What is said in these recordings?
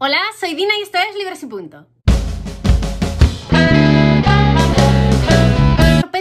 Hola, soy Dina y esto es Libres y Punto.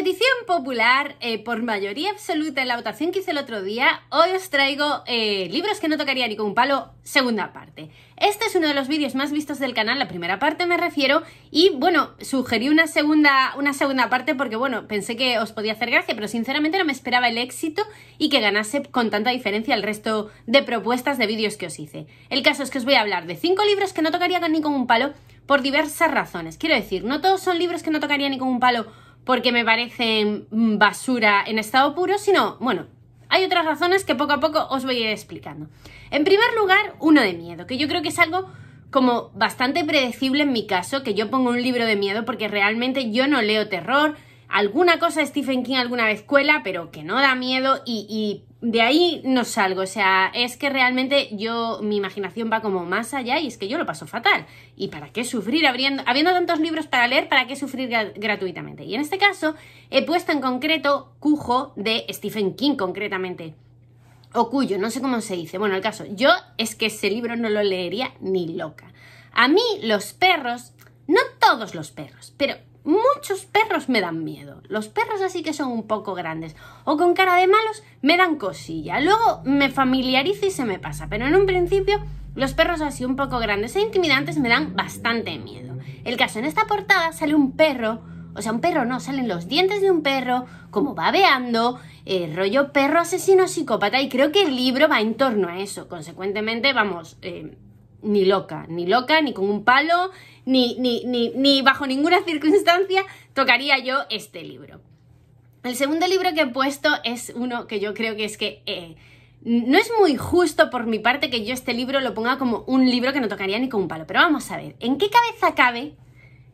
Edición popular, eh, por mayoría absoluta en la votación que hice el otro día, hoy os traigo eh, libros que no tocaría ni con un palo, segunda parte. Este es uno de los vídeos más vistos del canal, la primera parte me refiero, y bueno, sugerí una segunda, una segunda parte porque bueno, pensé que os podía hacer gracia, pero sinceramente no me esperaba el éxito y que ganase con tanta diferencia el resto de propuestas de vídeos que os hice. El caso es que os voy a hablar de cinco libros que no tocaría ni con un palo por diversas razones. Quiero decir, no todos son libros que no tocaría ni con un palo porque me parecen basura en estado puro, sino, bueno, hay otras razones que poco a poco os voy a ir explicando. En primer lugar, uno de miedo, que yo creo que es algo como bastante predecible en mi caso, que yo pongo un libro de miedo porque realmente yo no leo terror, alguna cosa Stephen King alguna vez cuela, pero que no da miedo y, y, de ahí no salgo. O sea, es que realmente yo, mi imaginación va como más allá y es que yo lo paso fatal. ¿Y para qué sufrir abriendo, habiendo tantos libros para leer? ¿Para qué sufrir gratuitamente? Y en este caso he puesto en concreto Cujo de Stephen King concretamente. O cuyo, no sé cómo se dice. Bueno, el caso, yo es que ese libro no lo leería ni loca. A mí los perros, no todos los perros, pero muchos perros me dan miedo. Los perros así que son un poco grandes o con cara de malos me dan cosilla. Luego me familiarizo y se me pasa, pero en un principio los perros así un poco grandes e intimidantes me dan bastante miedo. El caso, en esta portada sale un perro, o sea, un perro no, salen los dientes de un perro, como babeando, eh, rollo perro asesino psicópata, y creo que el libro va en torno a eso. Consecuentemente, vamos, eh, ni loca, ni loca, ni con un palo, ni, ni, bajo ninguna circunstancia tocaría yo este libro. El segundo libro que he puesto es uno que yo creo que es que... Eh, no es muy justo por mi parte que yo este libro lo ponga como un libro que no tocaría ni con un palo, pero vamos a ver, ¿en qué cabeza cabe?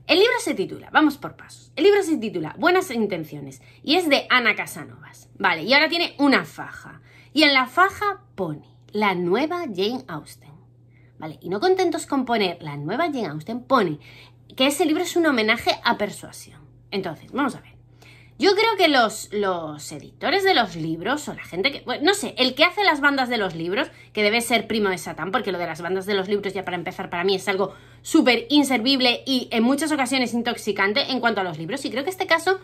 El libro se titula, vamos por pasos, el libro se titula Buenas Intenciones y es de Ana Casanovas, vale, y ahora tiene una faja, y en la faja pone la nueva Jane Austen. Y no contentos con poner la nueva Jane usted pone que ese libro es un homenaje a Persuasión. Entonces, vamos a ver. Yo creo que los, los editores de los libros o la gente que... no sé, el que hace las bandas de los libros, que debe ser primo de Satán, porque lo de las bandas de los libros ya para empezar para mí es algo súper inservible y en muchas ocasiones intoxicante en cuanto a los libros. Y creo que este caso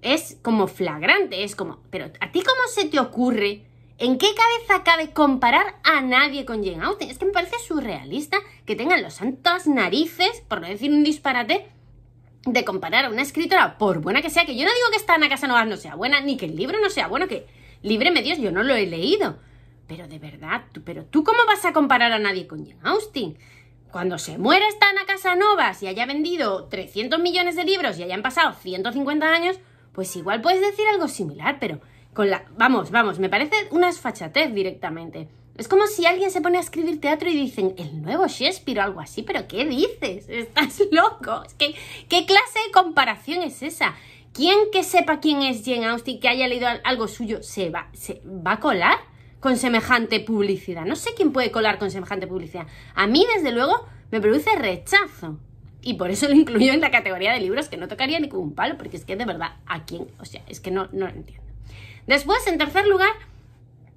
es como flagrante, es como... Pero a ti cómo se te ocurre ¿En qué cabeza cabe comparar a nadie con Jane Austen? Es que me parece surrealista que tengan los santos narices, por no decir un disparate, de comparar a una escritora, por buena que sea, que yo no digo que esta Ana Casanovas no sea buena, ni que el libro no sea bueno, que me Dios, yo no lo he leído. Pero de verdad, tú, pero tú cómo vas a comparar a nadie con Jane Austen? Cuando se muera esta Ana Casanovas y haya vendido 300 millones de libros y hayan pasado 150 años, pues igual puedes decir algo similar, pero Vamos, vamos, me parece una esfachatez directamente. Es como si alguien se pone a escribir teatro y dicen, el nuevo Shakespeare o algo así, pero ¿qué dices? Estás loco. ¿qué clase de comparación es esa? ¿Quién que sepa quién es Jane Austen, que haya leído algo suyo, se va, se va a colar con semejante publicidad? No sé quién puede colar con semejante publicidad. A mí, desde luego, me produce rechazo. Y por eso lo incluyo en la categoría de libros que no tocaría ni con un palo, porque es que de verdad, ¿a quién? O sea, es que no, no lo entiendo. Después, en tercer lugar,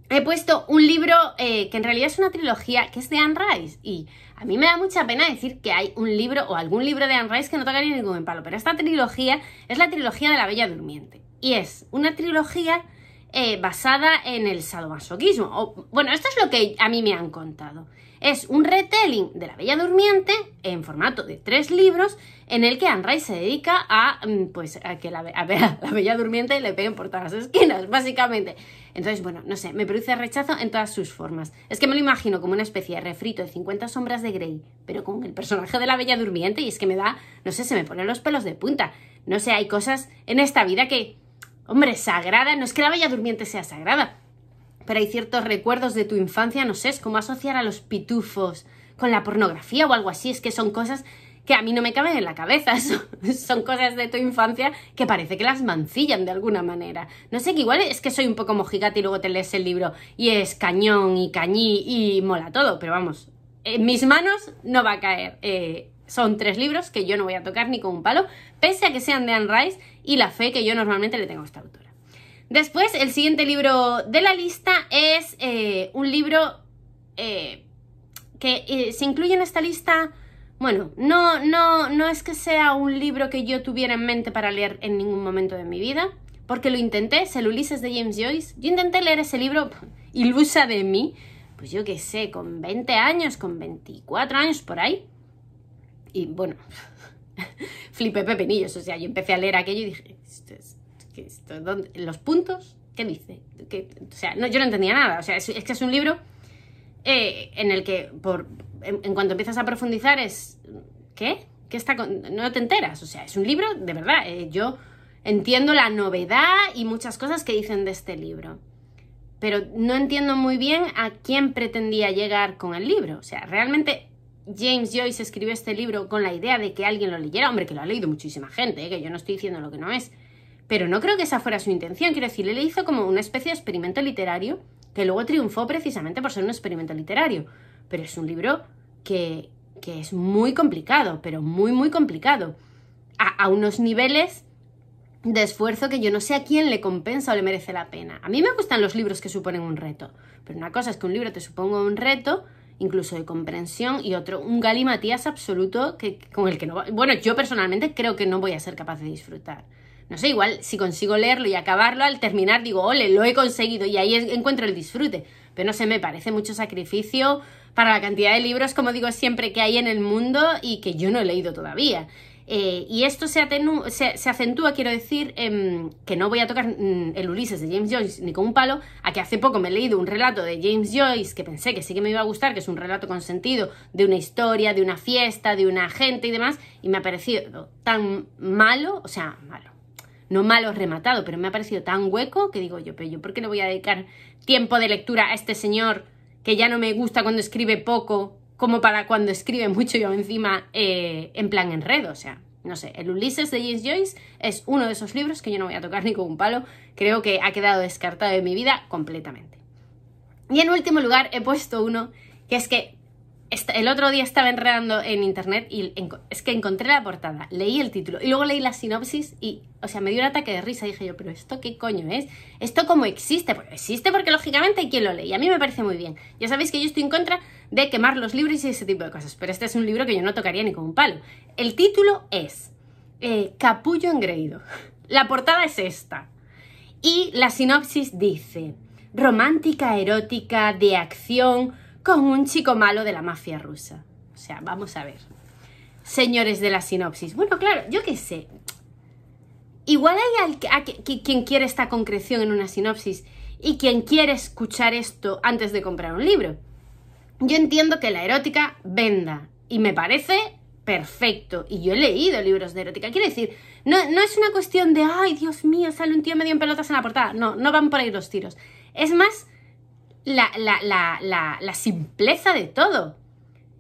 he puesto un libro eh, que en realidad es una trilogía, que es de Anne Rice. Y a mí me da mucha pena decir que hay un libro o algún libro de Anne Rice que no toca ni ningún palo, pero esta trilogía es la trilogía de la Bella Durmiente. Y es una trilogía eh, basada en el sadomasoquismo. bueno, esto es lo que a mí me han contado. Es un retelling de La Bella Durmiente en formato de tres libros en el que Anne se dedica a, mm, pues, a que la, a la Bella Durmiente le peguen por todas las esquinas, básicamente. Entonces, bueno, no sé, me produce rechazo en todas sus formas. Es que me lo imagino como una especie de refrito de 50 sombras de Grey, pero con el personaje de la Bella Durmiente y es que me da, no sé, se me ponen los pelos de punta. No sé, hay cosas en esta vida que Hombre, sagrada, no es que la Bella Durmiente sea sagrada, pero hay ciertos recuerdos de tu infancia, no sé, es como asociar a los pitufos con la pornografía o algo así, es que son cosas que a mí no me caben en la cabeza, son, cosas de tu infancia que parece que las mancillan de alguna manera. No sé, que igual es que soy un poco mojigata y luego te lees el libro y es cañón y cañí y mola todo, pero vamos, en mis manos no va a caer. Eh, son tres libros que yo no voy a tocar ni con un palo, pese a que sean de Anne Rice y la fe que yo normalmente le tengo a esta autora. Después, el siguiente libro de la lista es eh, un libro eh, que eh, se incluye en esta lista. Bueno, no, no, no es que sea un libro que yo tuviera en mente para leer en ningún momento de mi vida, porque lo intenté, es el Ulises de James Joyce. Yo intenté leer ese libro, ilusa de mí, pues yo qué sé, con 20 años, con 24 años por ahí. Y bueno, Pepe Penillos, O sea, yo empecé a leer aquello y dije, ¿los puntos? ¿Qué dice? O sea, no, yo no entendía nada. O sea, es, que es un libro eh, en el que, por, en, cuanto empiezas a profundizar, es. ¿Qué? ¿Qué está con... No te enteras. O sea, es un libro, de verdad. Eh, yo entiendo la novedad y muchas cosas que dicen de este libro. Pero no entiendo muy bien a quién pretendía llegar con el libro. O sea, realmente James Joyce escribió este libro con la idea de que alguien lo leyera, hombre, que lo ha leído muchísima gente, ¿eh? que yo no estoy diciendo lo que no es, pero no creo que esa fuera su intención, quiero decir, él le hizo como una especie de experimento literario que luego triunfó precisamente por ser un experimento literario, pero es un libro que, es muy complicado, pero muy, muy complicado, a, a unos niveles de esfuerzo que yo no sé a quién le compensa o le merece la pena. A mí me gustan los libros que suponen un reto, pero una cosa es que un libro te suponga un reto, incluso de comprensión, y otro, un galimatías absoluto que, con el que no... Bueno, yo personalmente creo que no voy a ser capaz de disfrutar. No sé, igual si consigo leerlo y acabarlo, al terminar digo, ole, lo he conseguido y ahí encuentro el disfrute. Pero no sé, me parece mucho sacrificio para la cantidad de libros, como digo siempre, que hay en el mundo y que yo no he leído todavía. Eh, y esto se, acentúa, quiero decir, em, que no voy a tocar mm, el Ulises de James Joyce ni con un palo, a que hace poco me he leído un relato de James Joyce que pensé que sí que me iba a gustar, que es un relato con sentido de una historia, de una fiesta, de una gente y demás, y me ha parecido tan malo, o sea, malo, no malo rematado, pero me ha parecido tan hueco que digo yo, pero yo, ¿por qué le voy a dedicar tiempo de lectura a este señor que ya no me gusta cuando escribe poco como para cuando escribe mucho yo encima eh, en plan enredo, o sea, no sé, el Ulises de James Joyce es uno de esos libros que yo no voy a tocar ni con un palo, creo que ha quedado descartado de mi vida completamente. Y en último lugar he puesto uno que es que el otro día estaba enredando en internet y es que encontré la portada, leí el título y luego leí la sinopsis y, o sea, me dio un ataque de risa. Y dije yo, pero ¿esto qué coño es? ¿Esto cómo existe? porque existe porque lógicamente hay quien lo lee y a mí me parece muy bien. Ya sabéis que yo estoy en contra de quemar los libros y ese tipo de cosas, pero este es un libro que yo no tocaría ni con un palo. El título es eh, Capullo engreído. La portada es esta. Y la sinopsis dice, romántica, erótica, de acción con un chico malo de la mafia rusa. O sea, vamos a ver. Señores de la sinopsis. Bueno, claro, yo qué sé. Igual hay al, quien quiere esta concreción en una sinopsis y quien quiere escuchar esto antes de comprar un libro. Yo entiendo que la erótica venda y me parece perfecto. Y yo he leído libros de erótica. Quiero decir, no, no es una cuestión de, ay, Dios mío, sale un tío medio en pelotas en la portada. No, no van por ahí los tiros. Es más la, la, la, la, simpleza de todo.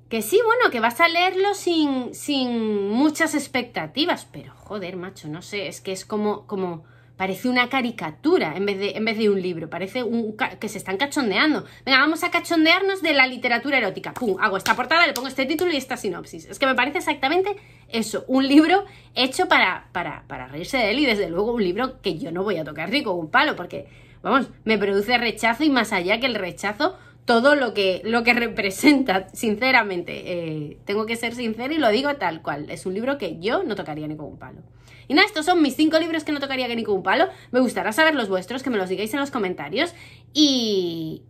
Que sí, bueno, que vas a leerlo sin, sin muchas expectativas, pero joder, macho, no sé, es que es como, como, parece una caricatura en vez de, en vez de un libro, parece un, que se están cachondeando. Venga, vamos a cachondearnos de la literatura erótica. Pum, hago esta portada, le pongo este título y esta sinopsis. Es que me parece exactamente eso, un libro hecho para, para, para reírse de él y desde luego un libro que yo no voy a tocar rico un palo, porque vamos, me produce rechazo y más allá que el rechazo, todo lo que, lo que representa, sinceramente. Eh, tengo que ser sincera y lo digo tal cual. Es un libro que yo no tocaría ni con un palo. Y nada, estos son mis cinco libros que no tocaría ni con un palo. Me gustará saber los vuestros, que me los digáis en los comentarios. Y,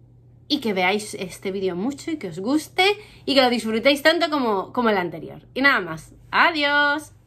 y que veáis este vídeo mucho y que os guste y que lo disfrutéis tanto como, como el anterior. Y nada más. Adiós.